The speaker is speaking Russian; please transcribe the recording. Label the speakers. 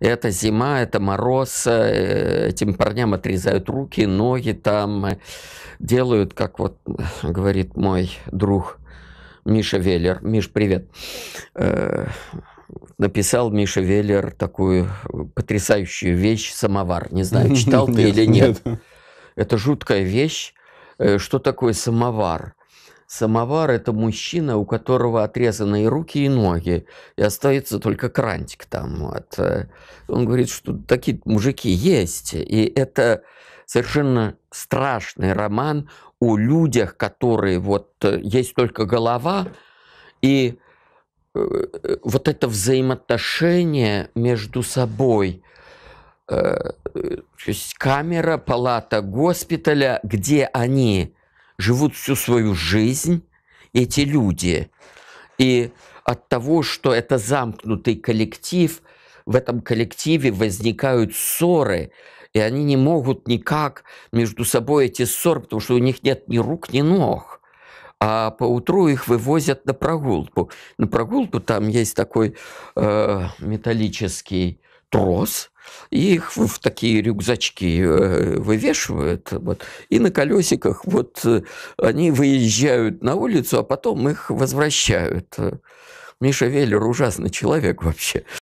Speaker 1: Это зима, это мороз, э, этим парням отрезают руки, ноги там, э, делают, как вот э, говорит мой друг Миша Веллер. Миш, привет. Написал Миша Веллер такую потрясающую вещь «Самовар». Не знаю, читал ты или нет. Это жуткая вещь. Что такое самовар? Самовар – это мужчина, у которого отрезаны и руки и ноги, и остается только крантик там. Вот. Он говорит, что такие мужики есть, и это совершенно страшный роман о людях, которые вот э, есть только голова, и э, вот это взаимоотношение между собой э, – то есть камера, палата госпиталя, где они – живут всю свою жизнь эти люди. И от того, что это замкнутый коллектив, в этом коллективе возникают ссоры, и они не могут никак между собой эти ссоры, потому что у них нет ни рук, ни ног. А по утру их вывозят на прогулку. На прогулку там есть такой э, металлический трос, и их в такие рюкзачки э, вывешивают, вот, и на колесиках вот э, они выезжают на улицу, а потом их возвращают. Миша Веллер ужасный человек вообще.